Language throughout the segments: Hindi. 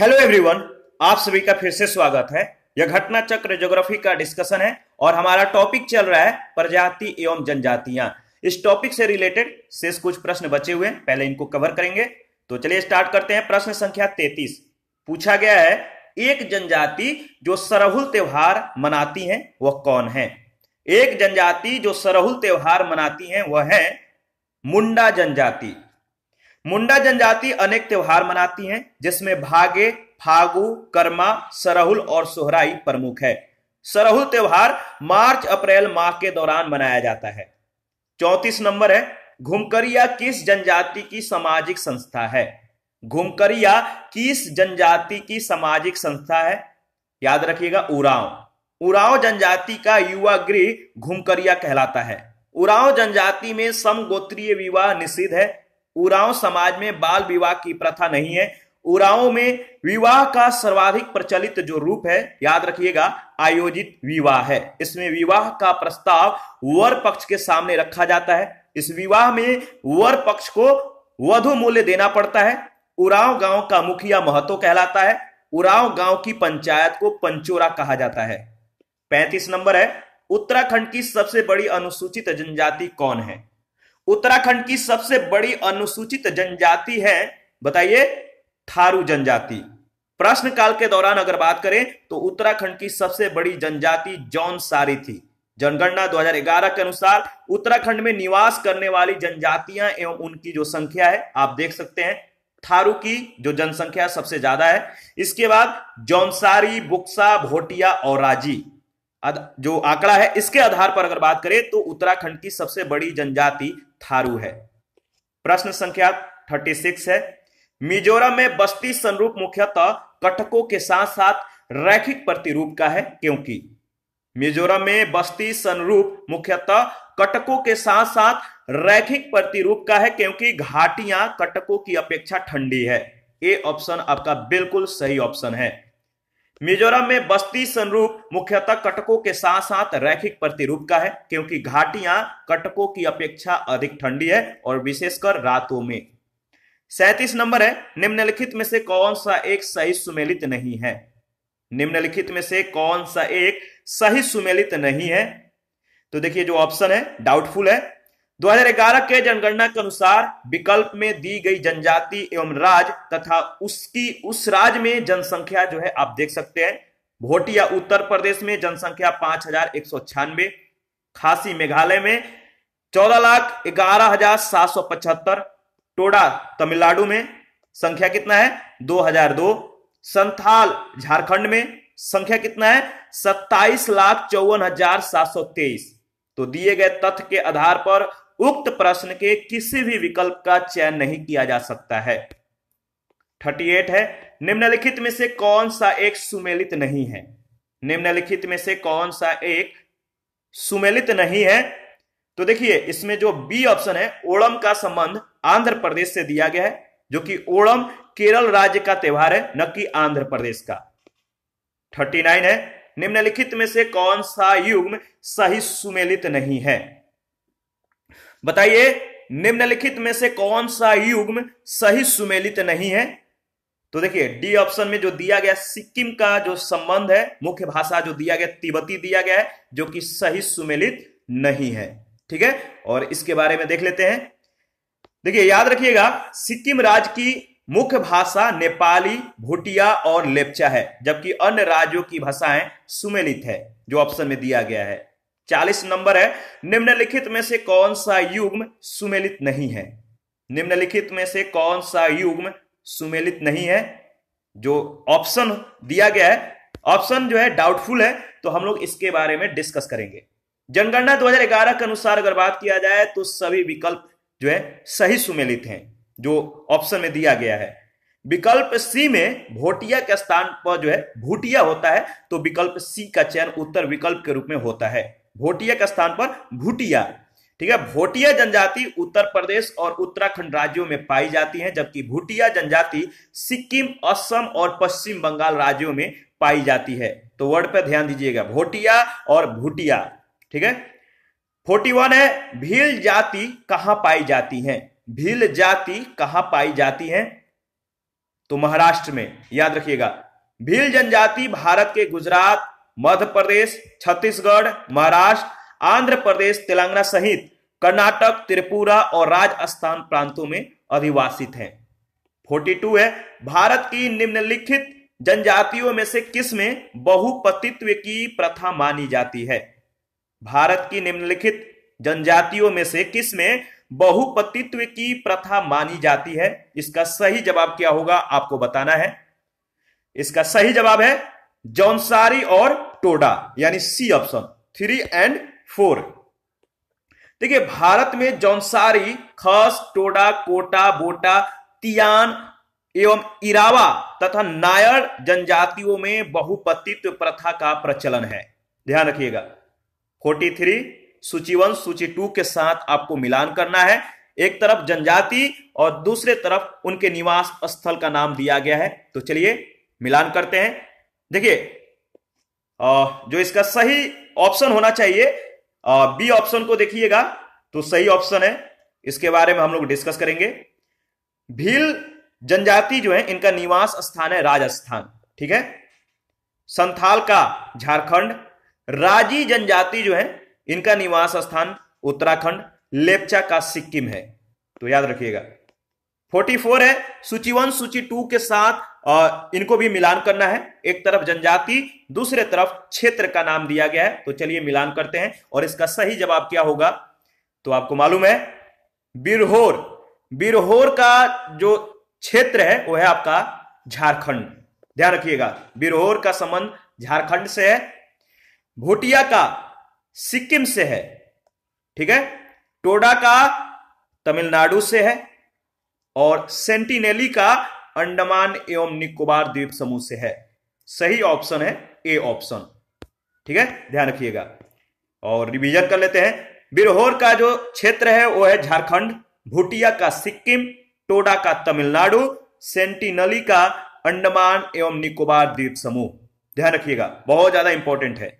हेलो एवरीवन आप सभी का फिर से स्वागत है यह घटना चक्र ज्योग्राफी का डिस्कशन है और हमारा टॉपिक चल रहा है प्रजाति एवं जनजातियां इस टॉपिक से रिलेटेड शेष कुछ प्रश्न बचे हुए हैं पहले इनको कवर करेंगे तो चलिए स्टार्ट करते हैं प्रश्न संख्या तैतीस पूछा गया है एक जनजाति जो सरहुल त्योहार मनाती है वह कौन है एक जनजाति जो सरहुल त्योहार मनाती है वह है मुंडा जनजाति मुंडा जनजाति अनेक त्योहार मनाती है जिसमें भागे फागु कर्मा सरहुल और सोहराई प्रमुख है सरहुल त्योहार मार्च अप्रैल माह के दौरान मनाया जाता है चौतीस नंबर है घुमकरिया किस जनजाति की सामाजिक संस्था है घुमकरिया किस जनजाति की सामाजिक संस्था है याद रखिएगा उराव उराव जनजाति का युवा गृह घुमकरिया कहलाता है उराव जनजाति में समगोत्रीय विवाह निषिद्ध है उरांव समाज में बाल विवाह की प्रथा नहीं है उरांव में विवाह का सर्वाधिक प्रचलित जो रूप है याद रखिएगा आयोजित विवाह है इसमें विवाह का प्रस्ताव वर पक्ष के सामने रखा जाता है इस विवाह में वर पक्ष को वधु मूल्य देना पड़ता है उरांव गांव का मुखिया महतो कहलाता है उरांव गांव की पंचायत को पंचोरा कहा जाता है पैंतीस नंबर है उत्तराखंड की सबसे बड़ी अनुसूचित जनजाति कौन है उत्तराखंड की सबसे बड़ी अनुसूचित जनजाति है बताइए थारू जनजाति प्रश्न काल के दौरान अगर बात करें तो उत्तराखंड की सबसे बड़ी जनजाति जौन सारी थी जनगणना 2011 के अनुसार उत्तराखंड में निवास करने वाली जनजातियां एवं उनकी जो संख्या है आप देख सकते हैं थारू की जो जनसंख्या सबसे ज्यादा है इसके बाद जौनसारी बुक्सा भोटिया और राजी जो आंकड़ा है इसके आधार पर अगर बात करें तो उत्तराखंड की सबसे बड़ी जनजाति थारू है प्रश्न संख्या 36 है मिजोरम में बस्ती संरूप मुख्यतः कटकों के साथ साथ रैखिक प्रतिरूप का है क्योंकि मिजोरम में बस्ती संरूप मुख्यतः कटकों के साथ साथ रैखिक प्रतिरूप का है क्योंकि घाटियां कटकों की अपेक्षा ठंडी है ए ऑप्शन आपका बिल्कुल सही ऑप्शन है मिजोरम में बस्ती संरूप मुख्यतः कटकों के साथ साथ रैखिक प्रतिरूप का है क्योंकि घाटियां कटकों की अपेक्षा अधिक ठंडी है और विशेषकर रातों में सैतीस नंबर है निम्नलिखित में से कौन सा एक सही सुमेलित नहीं है निम्नलिखित में से कौन सा एक सही सुमेलित नहीं है तो देखिए जो ऑप्शन है डाउटफुल है 2011 के जनगणना के अनुसार विकल्प में दी गई जनजाति एवं राज्य तथा उसकी उस राज्य में जनसंख्या जो है आप देख सकते हैं भोटिया उत्तर प्रदेश में जनसंख्या पांच हजार एक सौ छियानवे खासी मेघालय में चौदह लाख ग्यारह हजार सात सौ पचहत्तर टोडा तमिलनाडु में संख्या कितना है दो हजार दो संथाल झारखंड में संख्या कितना है सत्ताईस लाख चौवन हजार सात सौ तेईस तो दिए गए तथ्य के आधार पर उक्त प्रश्न के किसी भी विकल्प का चयन नहीं किया जा सकता है 38 है निम्नलिखित में से कौन सा एक सुमेलित नहीं है निम्नलिखित में से कौन सा एक सुमेलित नहीं है तो देखिए इसमें जो बी ऑप्शन है ओणम का संबंध आंध्र प्रदेश से दिया गया है जो कि ओणम केरल राज्य का त्यौहार है न कि आंध्र प्रदेश का 39 है निम्नलिखित में से कौन सा युग्म सही सुमेलित नहीं है बताइए निम्नलिखित में से कौन सा युग्म सही सुमेलित नहीं है तो देखिए डी ऑप्शन में जो दिया गया सिक्किम का जो संबंध है मुख्य भाषा जो दिया गया तिब्बती दिया गया है जो कि सही सुमेलित नहीं है ठीक है और इसके बारे में देख लेते हैं देखिए याद रखिएगा सिक्किम राज्य की मुख्य भाषा नेपाली भूटिया और लेपचा है जबकि अन्य राज्यों की भाषाएं सुमेलित है जो ऑप्शन में दिया गया है चालीस नंबर है निम्नलिखित में से कौन सा युग्म सुमेलित नहीं है निम्नलिखित में से कौन सा युग्म सुमेलित नहीं है जो ऑप्शन दिया गया है ऑप्शन जो है डाउटफुल है तो हम लोग इसके बारे में डिस्कस करेंगे जनगणना 2011 के अनुसार अगर बात किया जाए तो सभी विकल्प जो है सही सुमेलित हैं जो ऑप्शन में दिया गया है विकल्प सी में भोटिया के स्थान पर जो है भूटिया होता है तो विकल्प सी का चयन उत्तर विकल्प के रूप में होता है भोटिया के स्थान पर भूटिया ठीक है भोटिया जनजाति उत्तर प्रदेश और उत्तराखंड राज्यों में पाई जाती है जबकि भूटिया जनजाति सिक्किम असम और पश्चिम बंगाल राज्यों में पाई जाती है तो वर्ड पर ध्यान दीजिएगा भोटिया और भूटिया ठीक है फोर्टी वन है भील जाति कहां पाई जाती है भील जाति कहां पाई जाती है तो महाराष्ट्र में याद रखिएगा भील जनजाति भारत के गुजरात मध्य प्रदेश छत्तीसगढ़ महाराष्ट्र आंध्र प्रदेश तेलंगाना सहित कर्नाटक त्रिपुरा और राजस्थान प्रांतों में अधिवासित हैं 42 है भारत की निम्नलिखित जनजातियों में से किस में बहुपतित्व की प्रथा मानी जाती है भारत की निम्नलिखित जनजातियों में से किस में बहुपतित्व की प्रथा मानी जाती है इसका सही जवाब क्या होगा आपको बताना है इसका सही जवाब है जौनसारी और टोडा यानी C option three and four देखिए भारत में जौनसारी खस टोडा कोटा बोटा तियान एवं इरावा तथा नायर जनजातियों में बहुपतित्व प्रथा का प्रचलन है ध्यान रखिएगा 43 सूची वन सूची टू के साथ आपको मिलान करना है एक तरफ जनजाति और दूसरे तरफ उनके निवास स्थल का नाम दिया गया है तो चलिए मिलान करते हैं देखिए जो इसका सही ऑप्शन होना चाहिए बी ऑप्शन को देखिएगा तो सही ऑप्शन है इसके बारे में हम लोग डिस्कस करेंगे भील जनजाति जो है इनका निवास स्थान है राजस्थान ठीक है संथाल का झारखंड राजी जनजाति जो है इनका निवास स्थान उत्तराखंड लेपचा का सिक्किम है तो याद रखिएगा 44 है सूची वन सूची टू के साथ इनको भी मिलान करना है एक तरफ जनजाति दूसरे तरफ क्षेत्र का नाम दिया गया है तो चलिए मिलान करते हैं और इसका सही जवाब क्या होगा तो आपको मालूम है बिरहोर बिरहोर का जो क्षेत्र है वह है आपका झारखंड ध्यान रखिएगा बिरहोर का संबंध झारखंड से है भोटिया का सिक्किम से है ठीक है टोडा का तमिलनाडु से है और सेंटिनेली का अंडमान एवं निकोबार द्वीप समूह से है सही ऑप्शन है ए ऑप्शन ठीक है ध्यान रखिएगा और रिवीजन कर लेते हैं बिरहोर का जो क्षेत्र है वो है झारखंड भुटिया का सिक्किम टोडा का तमिलनाडु सेंटिनली का अंडमान एवं निकोबार द्वीप समूह ध्यान रखिएगा बहुत ज्यादा इंपॉर्टेंट है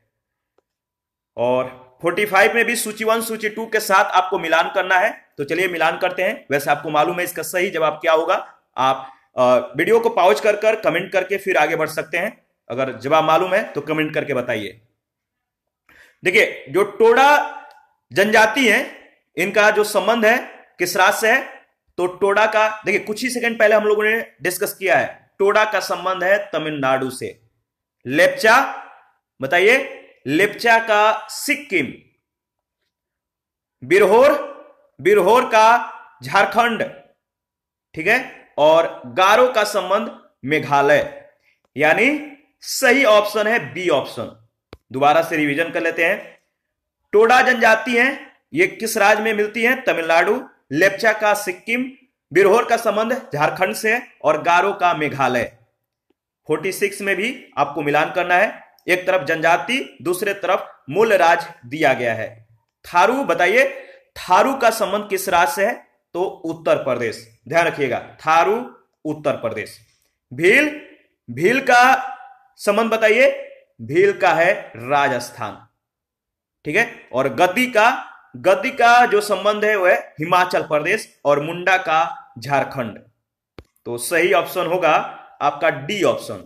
और 45 में भी सूची वन सूची टू के साथ आपको मिलान करना है तो चलिए मिलान करते हैं वैसे आपको मालूम है इसका सही जवाब क्या होगा आप वीडियो को पाउच कर कर कमेंट करके फिर आगे बढ़ सकते हैं अगर जवाब मालूम है तो कमेंट करके बताइए देखिए जो टोडा जनजाति है इनका जो संबंध है किस राज्य से है तो टोडा का देखिए कुछ ही सेकंड पहले हम लोगों ने डिस्कस किया है टोडा का संबंध है तमिलनाडु से लेपचा बताइए लेपचा का सिक्किम बिरहोर बिरहोर का झारखंड ठीक है और गारो का संबंध मेघालय यानी सही ऑप्शन है बी ऑप्शन दोबारा से रिवीजन कर लेते हैं टोडा जनजाति है ये किस राज्य में मिलती है तमिलनाडु लेपचा का सिक्किम बिरहोर का संबंध झारखंड से और गारो का मेघालय 46 में भी आपको मिलान करना है एक तरफ जनजाति दूसरे तरफ मूल राज दिया गया है थारू बताइए थारू का संबंध किस राज्य से है तो उत्तर प्रदेश ध्यान रखिएगा थारू उत्तर प्रदेश भील भील का संबंध बताइए भील का है राजस्थान ठीक है और गद्दी का गद्दी का जो संबंध है वह है हिमाचल प्रदेश और मुंडा का झारखंड तो सही ऑप्शन होगा आपका डी ऑप्शन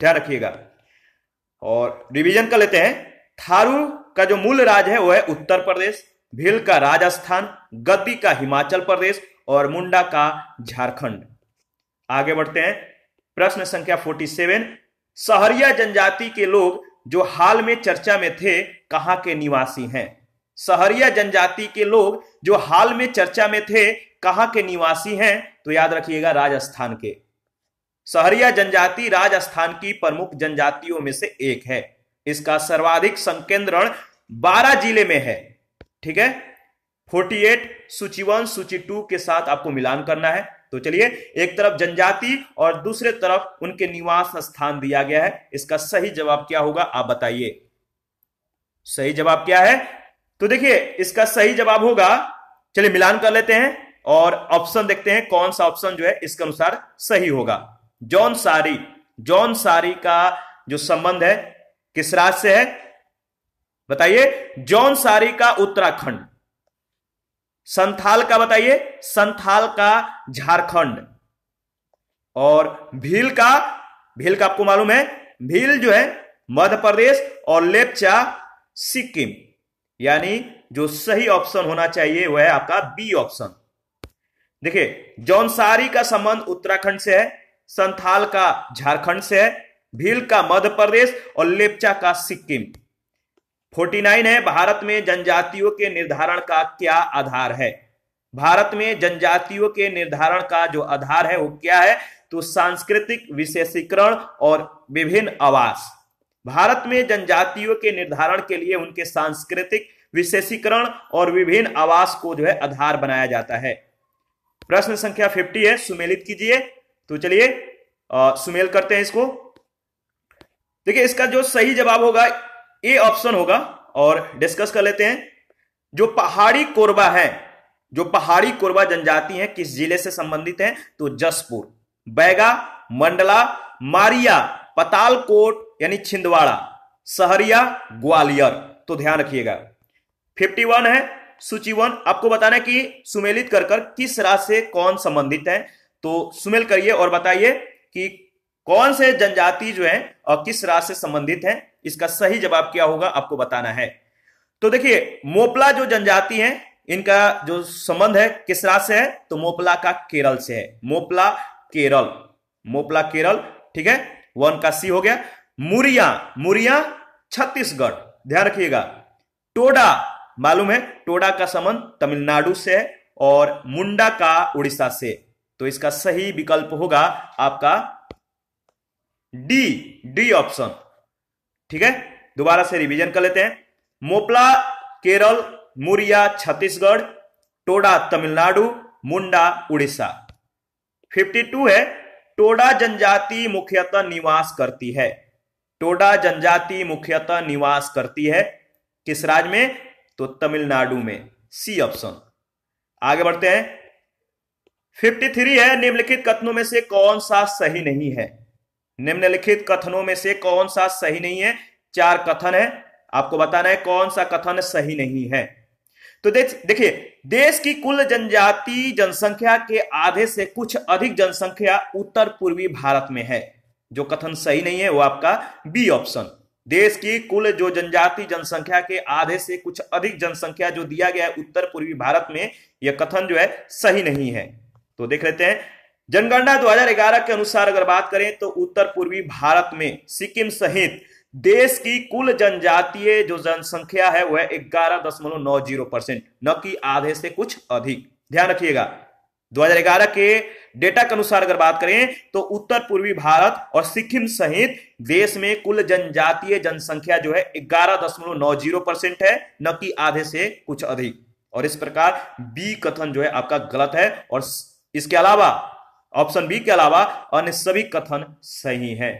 ध्यान रखिएगा और रिवीजन कर लेते हैं थारू का जो मूल राज्य है वह है उत्तर प्रदेश भील का राजस्थान गद्दी का हिमाचल प्रदेश और मुंडा का झारखंड आगे बढ़ते हैं प्रश्न संख्या 47 सहरिया जनजाति के लोग जो हाल में चर्चा में थे कहां के निवासी हैं सहरिया जनजाति के लोग जो हाल में चर्चा में थे कहां के निवासी हैं तो याद रखिएगा राजस्थान के सहरिया जनजाति राजस्थान की प्रमुख जनजातियों में से एक है इसका सर्वाधिक संकेंद्रण बारह जिले में है ठीक है 48 सूची वन सूची टू के साथ आपको मिलान करना है तो चलिए एक तरफ जनजाति और दूसरे तरफ उनके निवास स्थान दिया गया है इसका सही जवाब क्या होगा आप बताइए सही जवाब क्या है तो देखिए इसका सही जवाब होगा चलिए मिलान कर लेते हैं और ऑप्शन देखते हैं कौन सा ऑप्शन जो है इसके अनुसार सही होगा जॉन सारी जॉन सारी का जो संबंध है किस राज्य से है बताइए जॉन सारी का उत्तराखंड संथाल का बताइए संथाल का झारखंड और भील का भील का आपको मालूम है भील जो है मध्य प्रदेश और लेपचा सिक्किम यानी जो सही ऑप्शन होना चाहिए वह है आपका बी ऑप्शन देखिए जौनसारी का संबंध उत्तराखंड से है संथाल का झारखंड से है भील का मध्य प्रदेश और लेपचा का सिक्किम फोर्टी नाइन है भारत में जनजातियों के निर्धारण का क्या आधार है भारत में जनजातियों के निर्धारण का जो आधार है वो क्या है तो सांस्कृतिक विशेषीकरण और विभिन्न आवास भारत में जनजातियों के निर्धारण के लिए उनके सांस्कृतिक विशेषीकरण और विभिन्न आवास को जो है आधार बनाया जाता है प्रश्न संख्या फिफ्टी है सुमेलित कीजिए तो चलिए सुमेल करते हैं इसको देखिए इसका जो सही जवाब होगा ए ऑप्शन होगा और डिस्कस कर लेते हैं जो पहाड़ी कोरबा है जो पहाड़ी कोरबा जनजाति है किस जिले से संबंधित है तो जसपुर बैगा मंडला मारिया पतालकोट यानी छिंदवाड़ा सहरिया ग्वालियर तो ध्यान रखिएगा 51 है सूची वन आपको बताना है कि सुमेलित कर कर किस राज्य से कौन संबंधित है तो सुमेल करिए और बताइए कि कौन से जनजाति जो है और किस राज्य से संबंधित है इसका सही जवाब क्या होगा आपको बताना है तो देखिए मोपला जो जनजाति है इनका जो संबंध है किस राज्य से है तो मोपला का केरल से है मोपला केरल मोपला केरल ठीक है वन का सी हो गया मुरिया मुरिया छत्तीसगढ़ ध्यान रखिएगा टोडा मालूम है टोडा का संबंध तमिलनाडु से है और मुंडा का उड़ीसा से तो इसका सही विकल्प होगा आपका डी डी ऑप्शन ठीक है दोबारा से रिवीजन कर लेते हैं मोपला केरल मुरिया छत्तीसगढ़ टोडा तमिलनाडु मुंडा उड़ीसा 52 है टोडा जनजाति मुख्यतः निवास करती है टोडा जनजाति मुख्यतः निवास करती है किस राज्य में तो तमिलनाडु में सी ऑप्शन आगे बढ़ते हैं 53 है निम्नलिखित कथनों में से कौन सा सही नहीं है निम्नलिखित कथनों में से कौन सा सही नहीं है चार कथन है आपको बताना है कौन सा कथन सही नहीं है तो देखिए देश की कुल जनजाति जनसंख्या के आधे से कुछ अधिक जनसंख्या उत्तर पूर्वी भारत में है जो कथन सही नहीं है वो आपका बी ऑप्शन देश की कुल जो जनजाति जनसंख्या के आधे से कुछ अधिक जनसंख्या जो दिया गया है उत्तर पूर्वी भारत में यह कथन जो है सही नहीं है तो देख लेते हैं जनगणना 2011 के अनुसार अगर बात करें तो उत्तर पूर्वी भारत में सिक्किम सहित देश की कुल जनजातीय जो जनसंख्या है वह ग्यारह दशमलव नौ जीरो परसेंट न कि आधे से कुछ अधिक ध्यान रखिएगा 2011 के डेटा के अनुसार अगर बात करें तो उत्तर पूर्वी भारत और सिक्किम सहित देश में कुल जनजातीय जनसंख्या जो है ग्यारह दशमलव नौ जीरो परसेंट है न कि आधे से कुछ अधिक और इस प्रकार बी कथन जो है आपका गलत है और इसके अलावा ऑप्शन बी के अलावा अन्य सभी कथन सही है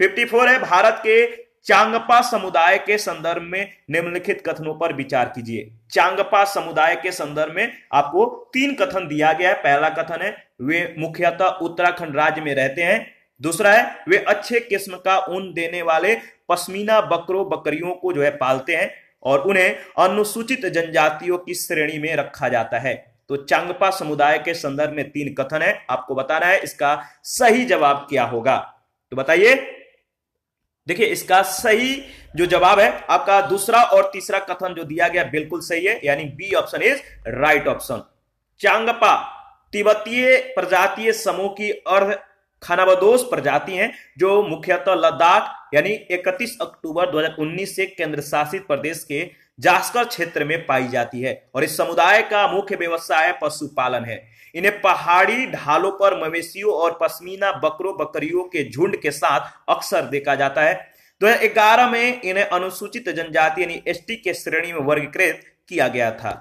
54 है भारत के चांगपा समुदाय के संदर्भ में निम्नलिखित कथनों पर विचार कीजिए चांगपा समुदाय के संदर्भ में आपको तीन कथन दिया गया है पहला कथन है वे मुख्यतः उत्तराखंड राज्य में रहते हैं दूसरा है वे अच्छे किस्म का ऊन देने वाले पश्मीना बकरों बकरियों को जो है पालते हैं और उन्हें अनुसूचित जनजातियों की श्रेणी में रखा जाता है तो चांगपा समुदाय के संदर्भ में तीन कथन है आपको बताना है इसका सही जवाब क्या होगा तो बताइए देखिए इसका सही जो जवाब है आपका दूसरा और तीसरा कथन जो दिया गया बिल्कुल सही है यानी B option is right option Changpa तिब्बतीय प्रजातीय समूह की अर्ध खानाबदोश प्रजाति हैं जो मुख्यतः लद्दाख यानी 31 अक्टूबर 2019 से केंद्र शासित प्रदेश के जास्कर क्षेत्र में पाई जाती है और इस समुदाय का मुख्य व्यवसाय पशुपालन है इन्हें पहाड़ी ढालों पर मवेशियों और पश्मीना बकरों बकरियों के झुंड के साथ अक्सर देखा जाता है 2011 में इन्हें अनुसूचित जनजाति यानी एसटी के श्रेणी में वर्गीकृत किया गया था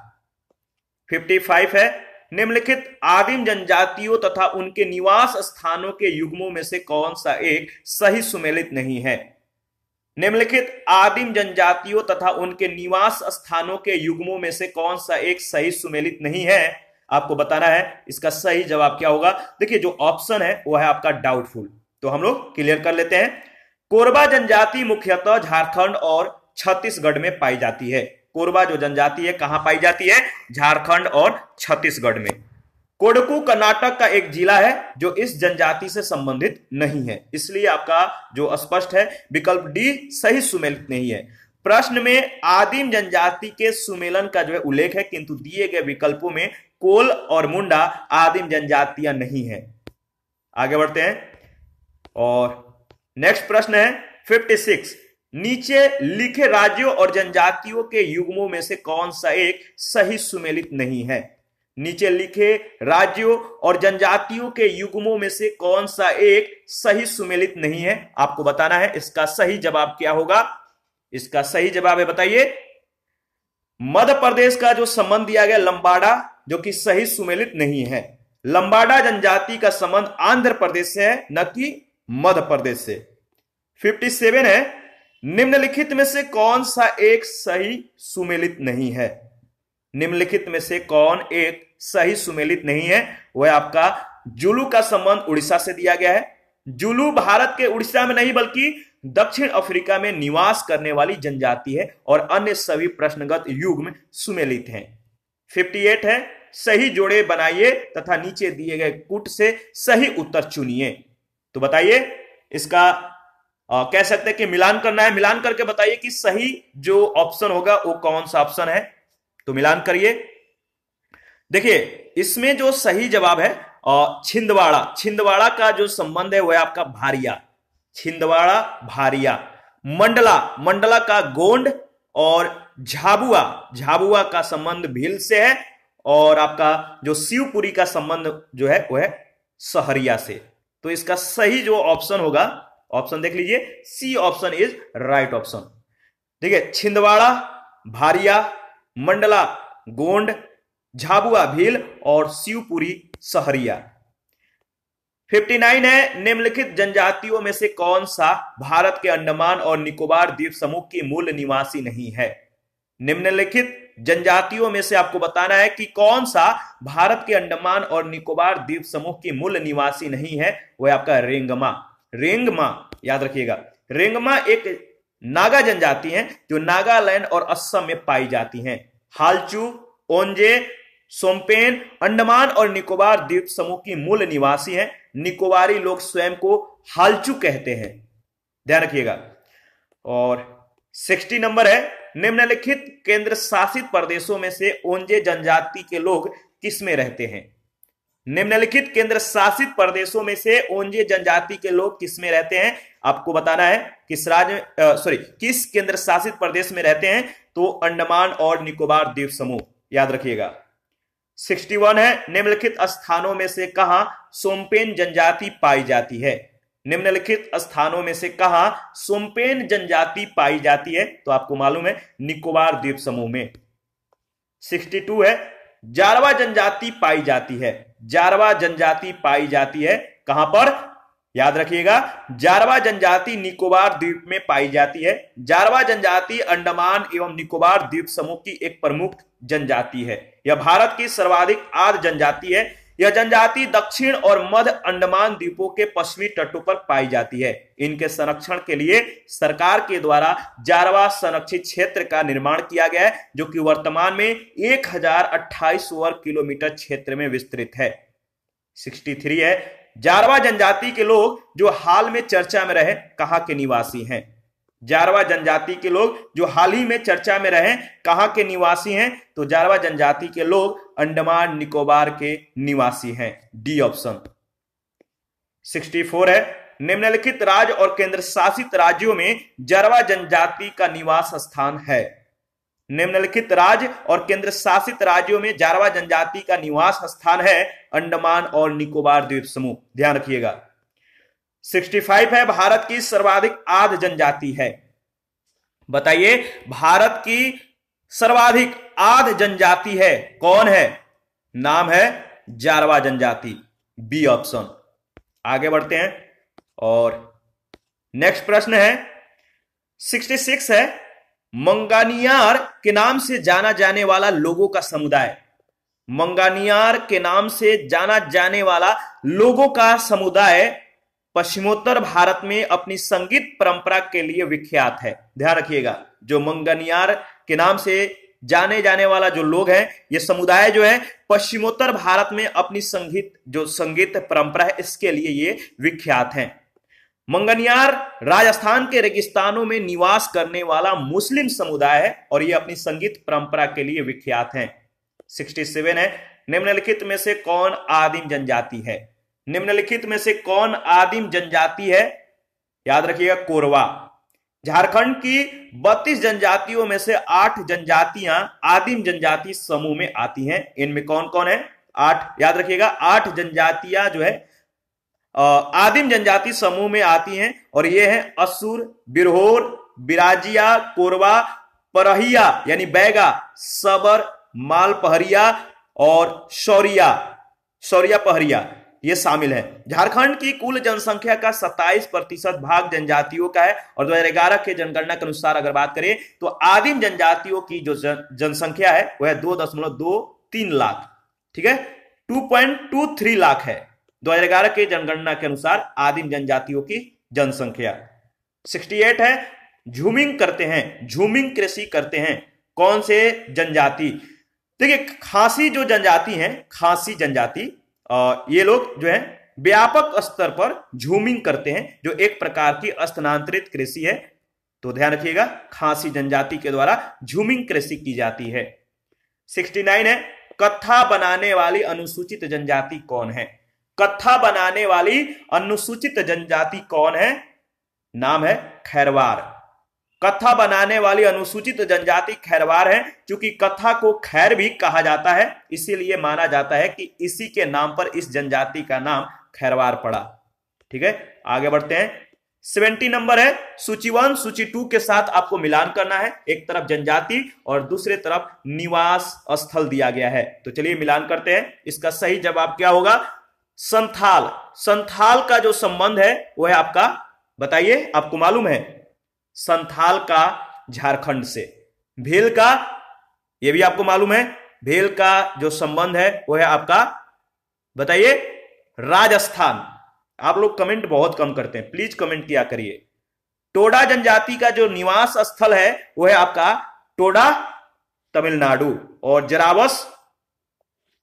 55 है निम्नलिखित आदिम जनजातियों तथा उनके निवास स्थानों के युग्मों में से कौन सा एक सही सुमेलित नहीं है निम्नलिखित आदिम जनजातियों तथा उनके निवास स्थानों के युग्मों में से कौन सा एक सही सुमेलित नहीं है आपको बताना है इसका सही जवाब क्या होगा देखिए जो ऑप्शन है वो है आपका डाउटफुल तो हम लोग क्लियर कर लेते हैं कोरबा जनजाति मुख्यतः झारखंड और छत्तीसगढ़ में पाई जाती है कोरबा जो जनजाति है कहां पाई जाती है झारखंड और छत्तीसगढ़ में कोडकू कर्नाटक का एक जिला है जो इस जनजाति से संबंधित नहीं है इसलिए आपका जो स्पष्ट है विकल्प डी सही सुमेलित नहीं है प्रश्न में आदिम जनजाति के सुमेलन का जो है उल्लेख है किंतु दिए गए विकल्पों में कोल और मुंडा आदिम जनजातियां नहीं है आगे बढ़ते हैं और नेक्स्ट प्रश्न है 56 नीचे लिखे राज्यों और जनजातियों के युग्मों में से कौन सा एक सही सुमेलित नहीं है नीचे लिखे राज्यों और जनजातियों के युग्मों में से कौन सा एक सही सुमेलित नहीं है आपको बताना है इसका सही जवाब क्या होगा इसका सही जवाब है बताइए मध्य प्रदेश का जो संबंध दिया गया लंबाड़ा जो कि सही सुमेलित नहीं है लंबाड़ा जनजाति का संबंध आंध्र प्रदेश से है न कि मध्य प्रदेश से 57 है निम्नलिखित में से कौन सा एक सही सुमेलित नहीं है निम्नलिखित में से कौन एक सही सुमेलित नहीं है वह आपका जुलू का संबंध उड़ीसा से दिया गया है जुलू भारत के उड़ीसा में नहीं बल्कि दक्षिण अफ्रीका में निवास करने वाली जनजाति है और अन्य सभी प्रश्नगत युग में सुमेलित हैं 58 है सही जोड़े बनाइए तथा नीचे दिए गए कुट से सही उत्तर चुनिए तो बताइए इसका आ, कह सकते हैं कि मिलान करना है मिलान करके बताइए कि सही जो ऑप्शन होगा वो कौन सा ऑप्शन है तो मिलान करिए देखिए इसमें जो सही जवाब है छिंदवाड़ा छिंदवाड़ा का जो संबंध है वह आपका भारिया छिंदवाड़ा भारिया मंडला मंडला का गोंड और झाबुआ झाबुआ का संबंध भील से है और आपका जो शिवपुरी का संबंध जो है वह है सहरिया से तो इसका सही जो ऑप्शन होगा ऑप्शन देख लीजिए C option is right option ठीक है छिंदवाड़ा भारिया मंडला गोंड झाबुआ भील और शिवपुरी सहरिया 59 है निम्नलिखित जनजातियों में से कौन सा भारत के अंडमान और निकोबार द्वीप समूह की मूल निवासी नहीं है निम्नलिखित जनजातियों में से आपको बताना है कि कौन सा भारत के अंडमान और निकोबार द्वीप समूह की मूल निवासी नहीं है वह आपका रेंगमा रेंगमा याद रखिएगा रेंगमा एक नागा जनजाति है जो नागालैंड और असम में पाई जाती है हालचू ओंजे सोमपेन अंडमान और निकोबार द्वीप समूह की मूल निवासी हैं निकोबारी लोग स्वयं को हालचू कहते हैं ध्यान रखिएगा और सिक्सटी नंबर है निम्नलिखित केंद्र शासित प्रदेशों में से ओंजे जनजाति के लोग किस में रहते हैं निम्नलिखित केंद्र शासित प्रदेशों में से ओंजे जनजाति के लोग किस में रहते हैं आपको बताना है किस राज्य सॉरी किस केंद्र शासित प्रदेश में रहते हैं तो अंडमान और निकोबार द्वीप समूह याद रखिएगा 61 है निम्नलिखित स्थानों में से कहा सोमपेन जनजाति पाई जाती है निम्नलिखित स्थानों में से कहा सोमपेन जनजाति पाई जाती है तो आपको मालूम है निकोबार द्वीप समूह में 62 है जारवा जनजाति पाई जाती है जारवा जनजाति पाई जाती है कहां पर याद रखिएगा जारवा जनजाति निकोबार द्वीप में पाई जाती है जारवा जनजाति अंडमान एवं निकोबार द्वीप समूह की एक प्रमुख जनजाति है यह भारत की सर्वाधिक आद जनजाति है यह जनजाति दक्षिण और मध्य अंडमान द्वीपों के पश्चिमी तटों पर पाई जाती है इनके संरक्षण के लिए सरकार के द्वारा जारवा संरक्षित क्षेत्र का निर्माण किया गया है जो कि वर्तमान में एक वर्ग किलोमीटर क्षेत्र में विस्तृत है 63 है जारवा जनजाति के लोग जो हाल में चर्चा में रहे कहा के निवासी हैं जारवा जनजाति के लोग जो हाल ही में चर्चा में रहे कहाँ के निवासी हैं तो जारवा जनजाति के लोग अंडमान निकोबार के निवासी हैं डी ऑप्शन 64 है निम्नलिखित राज्य और केंद्र शासित राज्यों में जारवा जनजाति का निवास स्थान है निम्नलिखित राज्य और केंद्र शासित राज्यों में जारवा जनजाति का निवास स्थान है अंडमान और निकोबार द्वीप समूह ध्यान रखिएगा 65 है भारत की सर्वाधिक आध जनजाति है बताइए भारत की सर्वाधिक आध जनजाति है कौन है नाम है जारवा जनजाति बी ऑप्शन आगे बढ़ते हैं और नेक्स्ट प्रश्न है 66 है मंगानियार के नाम से जाना जाने वाला लोगों का समुदाय मंगानियार के नाम से जाना जाने वाला लोगों का समुदाय पश्चिमोत्तर भारत में अपनी संगीत परंपरा के लिए विख्यात है ध्यान रखिएगा जो मंगनियार के नाम से जाने जाने वाला जो लोग हैं ये समुदाय जो है पश्चिमोत्तर भारत में अपनी संगीत जो संगीत परंपरा है इसके लिए ये विख्यात हैं मंगनियार राजस्थान के रेगिस्तानों में निवास करने वाला मुस्लिम समुदाय है और ये अपनी संगीत परंपरा के लिए विख्यात हैं 67 है निम्नलिखित में से कौन आदिम जनजाति है निम्नलिखित में से कौन आदिम जनजाति है याद रखिएगा कोरवा झारखंड की बत्तीस जनजातियों में से आठ जनजातियां आदिम जनजाति समूह में आती हैं इनमें कौन कौन है आठ याद रखिएगा आठ जनजातियां जो है आदिम जनजाति समूह में आती हैं और ये हैं असुर बिरहोर बिराजिया कोरवा परहिया यानी बैगा सबर मालपहरिया और शौरिया शौरिया पहरिया ये शामिल है झारखंड की कुल जनसंख्या का 27 प्रतिशत भाग जनजातियों का है और 2011 के जनगणना के अनुसार अगर बात करें तो आदिम जनजातियों की जो जनसंख्या है वह दो दशमलव दो तीन लाख ठीक है two point two three lakh है 2011 के जनगणना के अनुसार आदिम जनजातियों की जनसंख्या 68 है झूमिंग करते हैं झूमिंग कृषि करते हैं कौन से जनजाति देखिए खासी जो जनजाति है खासी जनजाति ये लोग जो है व्यापक स्तर पर झूमिंग करते हैं जो एक प्रकार की स्थानांतरित कृषि है तो ध्यान रखिएगा खांसी जनजाति के द्वारा झूमिंग कृषि की जाती है 69 है कथा बनाने वाली अनुसूचित जनजाति कौन है कथा बनाने वाली अनुसूचित जनजाति कौन है नाम है खैरवार कथा बनाने वाली अनुसूचित जनजाति खैरवार हैं क्योंकि कथा को खैर भी कहा जाता है इसीलिए माना जाता है कि इसी के नाम पर इस जनजाति का नाम खैरवार पड़ा ठीक है आगे बढ़ते हैं सेवेंटी नंबर है सूची वन सूची टू के साथ आपको मिलान करना है एक तरफ जनजाति और दूसरे तरफ निवास स्थल दिया गया है तो चलिए मिलान करते हैं इसका सही जवाब क्या होगा संथाल संथाल का जो संबंध है वह है आपका बताइए आपको मालूम है संथाल का झारखंड से भेल का यह भी आपको मालूम है भेल का जो संबंध है वह है आपका बताइए राजस्थान आप लोग कमेंट बहुत कम करते हैं प्लीज कमेंट किया करिए टोडा जनजाति का जो निवास स्थल है वह है आपका टोडा तमिलनाडु और जरावस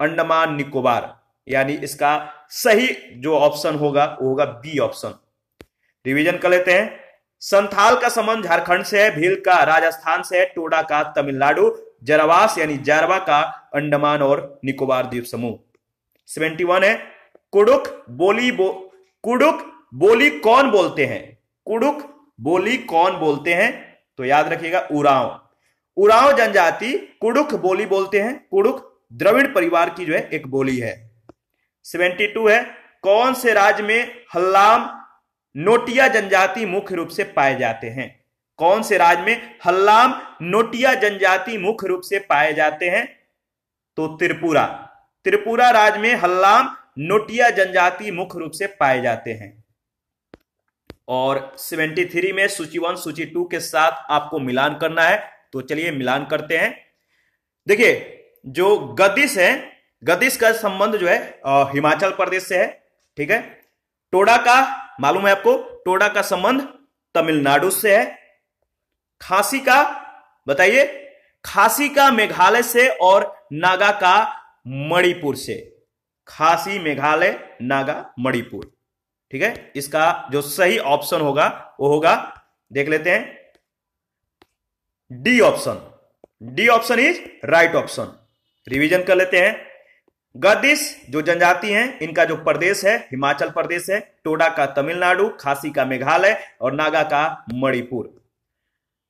अंडमान निकोबार यानी इसका सही जो ऑप्शन होगा वो होगा बी ऑप्शन रिवीजन कर लेते हैं संथाल का संबंध झारखंड से है भील का राजस्थान से है टोडा का तमिलनाडु जरावास यानी जारवा का अंडमान और निकोबार द्वीप समूह सेवेंटी वन है कुडुक बोली बो कुडुक बोली कौन बोलते हैं कुडुक बोली कौन बोलते हैं तो याद रखिएगा उराव उराव जनजाति कुडुक बोली बोलते हैं कुडुक द्रविड़ परिवार की जो है एक बोली है सेवेंटी टू है कौन से राज्य में हल्लाम नोटिया जनजाति मुख्य रूप से पाए जाते हैं कौन से राज्य में हल्लाम नोटिया जनजाति मुख्य रूप से पाए जाते हैं तो त्रिपुरा त्रिपुरा राज्य में हल्लाम नोटिया जनजाति मुख्य रूप से पाए जाते हैं और 73 में सूची वन सूची टू के साथ आपको मिलान करना है तो चलिए मिलान करते हैं देखिए जो गदिश है गदिश का संबंध जो है हिमाचल प्रदेश से है ठीक है टोडा का मालूम है आपको टोडा का संबंध तमिलनाडु से है खासी का बताइए खासी का मेघालय से और नागा का मणिपुर से खासी मेघालय नागा मणिपुर ठीक है इसका जो सही ऑप्शन होगा वो होगा देख लेते हैं D option D option is right option revision कर लेते हैं गदिश जो जनजाति हैं इनका जो प्रदेश है हिमाचल प्रदेश है टोडा का तमिलनाडु खासी का मेघालय और नागा का मणिपुर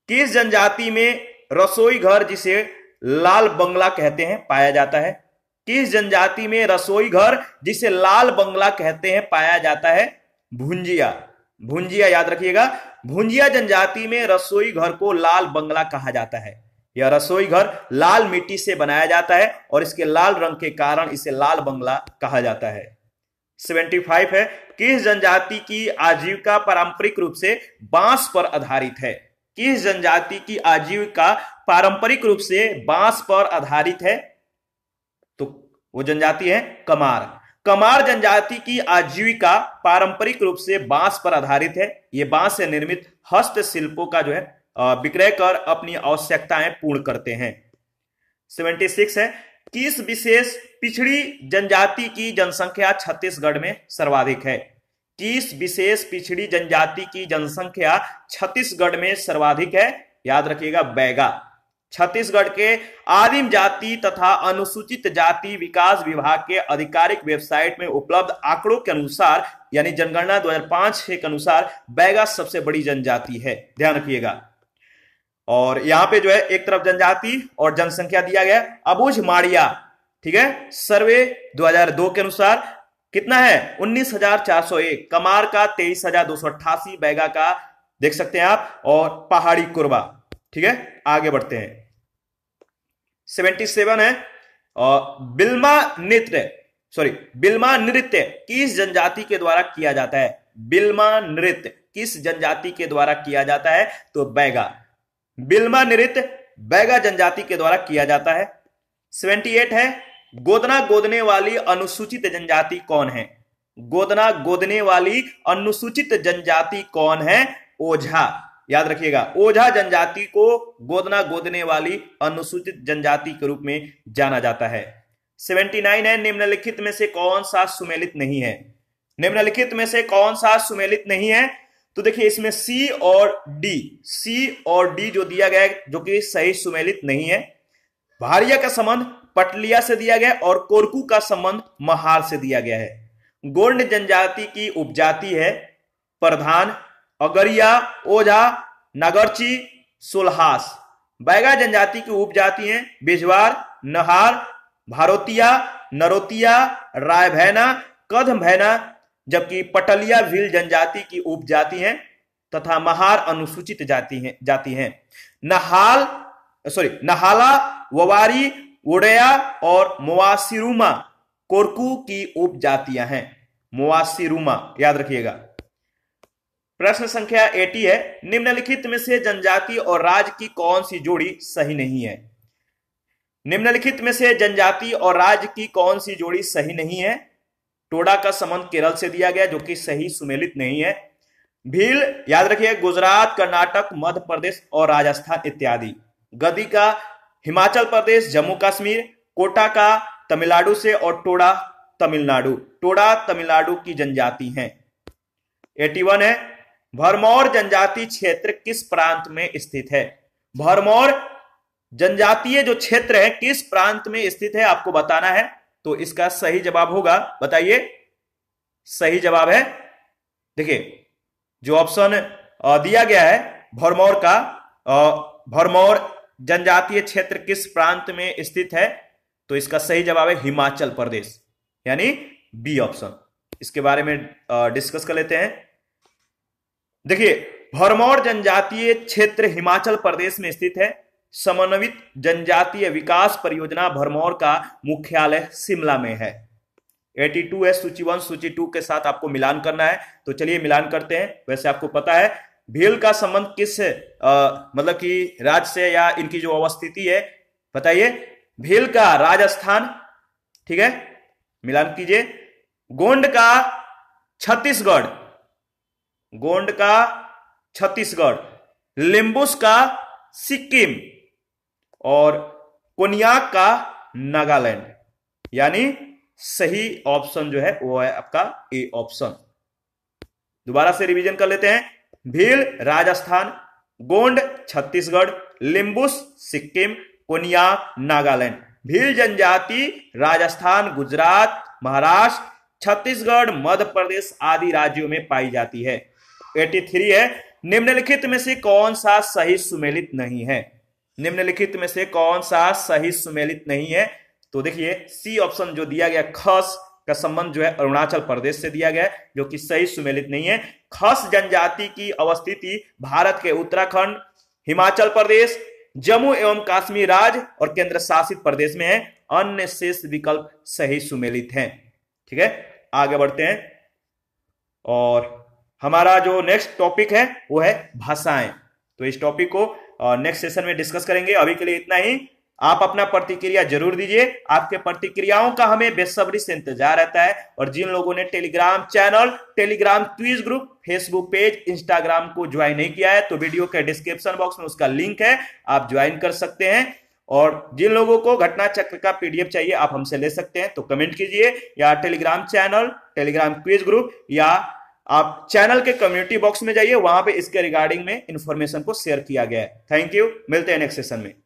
किस जनजाति में रसोई घर जिसे लाल बंगला कहते हैं पाया जाता है किस जनजाति में रसोई घर जिसे लाल बंगला कहते हैं पाया जाता है भुंजिया भुंजिया याद रखिएगा भुंजिया जनजाति में रसोई घर को लाल बंगला कहा जाता है यह रसोई घर लाल मिट्टी से बनाया जाता है और इसके लाल रंग के कारण इसे लाल बंगला कहा जाता है 75 है किस जनजाति की आजीविका पारंपरिक रूप से बांस पर आधारित है किस जनजाति की आजीविका पारंपरिक रूप से बांस पर आधारित है तो वो जनजाति है कमार कमार जनजाति की आजीविका पारंपरिक रूप से बांस पर आधारित है ये बांस से निर्मित हस्तशिल्पों का जो है विक्रय कर अपनी आवश्यकताएं पूर्ण करते हैं सेवेंटी सिक्स है किस विशेष पिछड़ी जनजाति की जनसंख्या छत्तीसगढ़ में सर्वाधिक है किस विशेष पिछड़ी जनजाति की जनसंख्या छत्तीसगढ़ में सर्वाधिक है याद रखिएगा बैगा छत्तीसगढ़ के आदिम जाति तथा अनुसूचित जाति विकास विभाग के आधिकारिक वेबसाइट में उपलब्ध आंकड़ों के अनुसार यानी जनगणना 2005 के अनुसार बैगा सबसे बड़ी जनजाति है ध्यान रखिएगा और यहां पे जो है एक तरफ जनजाति और जनसंख्या दिया गया अबुझ माड़िया ठीक है सर्वे 2002 के अनुसार कितना है 19,401 कमार का तेईस बैगा का देख सकते हैं आप और पहाड़ी कुर्बा ठीक है आगे बढ़ते हैं 77 है और बिल्मा नृत्य सॉरी बिल्मा नृत्य किस जनजाति के द्वारा किया जाता है बिल्मा नृत्य किस जनजाति के द्वारा किया जाता है तो बैगा बिल्मा नृत्य बैगा जनजाति के द्वारा किया जाता है सेवेंटी एट है गोदना गोदने वाली अनुसूचित जनजाति कौन है गोदना गोदने वाली अनुसूचित जनजाति कौन है ओझा याद रखिएगा ओझा जनजाति को गोदना गोदने वाली अनुसूचित जनजाति के रूप में जाना जाता है सेवेंटी नाइन है निम्नलिखित में से कौन सा सुमेलित नहीं है निम्नलिखित में से कौन सा सुमेलित नहीं है तो देखिए इसमें सी और डी सी और डी जो दिया गया है जो कि सही सुमेलित नहीं है भारिया का संबंध पटलिया से दिया गया और कोरकू का संबंध महार से दिया गया है गोंड जनजाति की उपजाति है प्रधान अगरिया ओझा नगरची सुलहास बैगा जनजाति की उपजाति है बिजवार नहार भारोतिया नरोतिया राय भैना कदम भैना जबकि पटलिया भील जनजाति की उपजाति हैं तथा महार अनुसूचित जाति हैं जाति हैं नहाल सॉरी नहाला ववारी वोडया और मुआसिरुमा कोरकू की उपजातियां हैं मुआसिरुमा याद रखिएगा प्रश्न संख्या 80 है निम्नलिखित में से जनजाति और राज्य की कौन सी जोड़ी सही नहीं है निम्नलिखित में से जनजाति और राज्य की कौन सी जोड़ी सही नहीं है टोडा का संबंध केरल से दिया गया जो कि सही सुमेलित नहीं है भील याद रखिए गुजरात कर्नाटक मध्य प्रदेश और राजस्थान इत्यादि गदी का हिमाचल प्रदेश जम्मू कश्मीर कोटा का तमिलनाडु से और टोडा तमिलनाडु टोडा तमिलनाडु की जनजाति है 81 है भरमौर जनजाति क्षेत्र किस प्रांत में स्थित है भरमौर जनजातीय जो क्षेत्र है किस प्रांत में स्थित है आपको बताना है तो इसका सही जवाब होगा बताइए सही जवाब है देखिए जो ऑप्शन दिया गया है भरमौर का भरमौर जनजातीय क्षेत्र किस प्रांत में स्थित है तो इसका सही जवाब है हिमाचल प्रदेश यानी बी ऑप्शन इसके बारे में डिस्कस कर लेते हैं देखिए भरमौर जनजातीय क्षेत्र हिमाचल प्रदेश में स्थित है समन्वित जनजातीय विकास परियोजना भरमौर का मुख्यालय शिमला में है 82 है सूची वन सूची टू के साथ आपको मिलान करना है तो चलिए मिलान करते हैं वैसे आपको पता है भील का संबंध किस मतलब कि राज्य से या इनकी जो अवस्थिति है बताइए भील का राजस्थान ठीक है मिलान कीजिए गोंड का छत्तीसगढ़ गोंड का छत्तीसगढ़ लिंबुस का सिक्किम और कोनियाक का नागालैंड यानी सही ऑप्शन जो है वो है आपका ए ऑप्शन दोबारा से रिवीजन कर लेते हैं भील राजस्थान गोंड छत्तीसगढ़ लिंबुस सिक्किम कोनिया नागालैंड भील जनजाति राजस्थान गुजरात महाराष्ट्र छत्तीसगढ़ मध्य प्रदेश आदि राज्यों में पाई जाती है 83 है निम्नलिखित में से कौन सा सही सुमेलित नहीं है निम्नलिखित में से कौन सा सही सुमेलित नहीं है तो देखिए सी ऑप्शन जो दिया गया खस का संबंध जो है अरुणाचल प्रदेश से दिया गया जो कि सही सुमेलित नहीं है खस जनजाति की अवस्थिति भारत के उत्तराखंड हिमाचल प्रदेश जम्मू एवं काश्मीर राज्य और केंद्र शासित प्रदेश में है अन्य शेष विकल्प सही सुमेलित हैं ठीक है आगे बढ़ते हैं और हमारा जो नेक्स्ट टॉपिक है वो है भाषाएं तो इस टॉपिक को और नेक्स्ट सेशन में डिस्कस करेंगे अभी के लिए इतना ही आप अपना प्रतिक्रिया जरूर दीजिए आपके प्रतिक्रियाओं का हमें बेसब्री से इंतजार रहता है और जिन लोगों ने Telegram channel Telegram quiz group Facebook page Instagram को ज्वाइन नहीं किया है तो वीडियो के डिस्क्रिप्शन बॉक्स में उसका लिंक है आप ज्वाइन कर सकते हैं और जिन लोगों को घटना चक्र का पीडीएफ चाहिए आप हमसे ले सकते हैं तो कमेंट कीजिए या Telegram channel Telegram quiz group या आप चैनल के कम्युनिटी बॉक्स में जाइए वहां पे इसके रिगार्डिंग में इंफॉर्मेशन को शेयर किया गया है थैंक यू मिलते हैं नेक्स्ट सेशन में